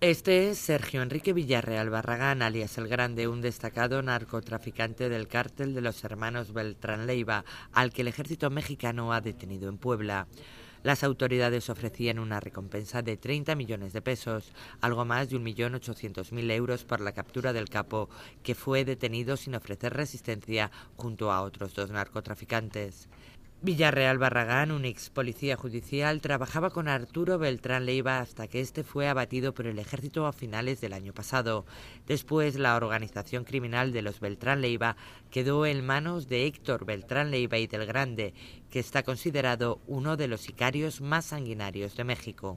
Este es Sergio Enrique Villarreal Barragán, alias El Grande, un destacado narcotraficante del cártel de los hermanos Beltrán Leiva, al que el ejército mexicano ha detenido en Puebla. Las autoridades ofrecían una recompensa de 30 millones de pesos, algo más de 1.800.000 euros por la captura del capo, que fue detenido sin ofrecer resistencia junto a otros dos narcotraficantes. Villarreal Barragán, un ex policía judicial, trabajaba con Arturo Beltrán Leiva hasta que este fue abatido por el ejército a finales del año pasado. Después, la organización criminal de los Beltrán Leiva quedó en manos de Héctor Beltrán Leiva y del Grande, que está considerado uno de los sicarios más sanguinarios de México.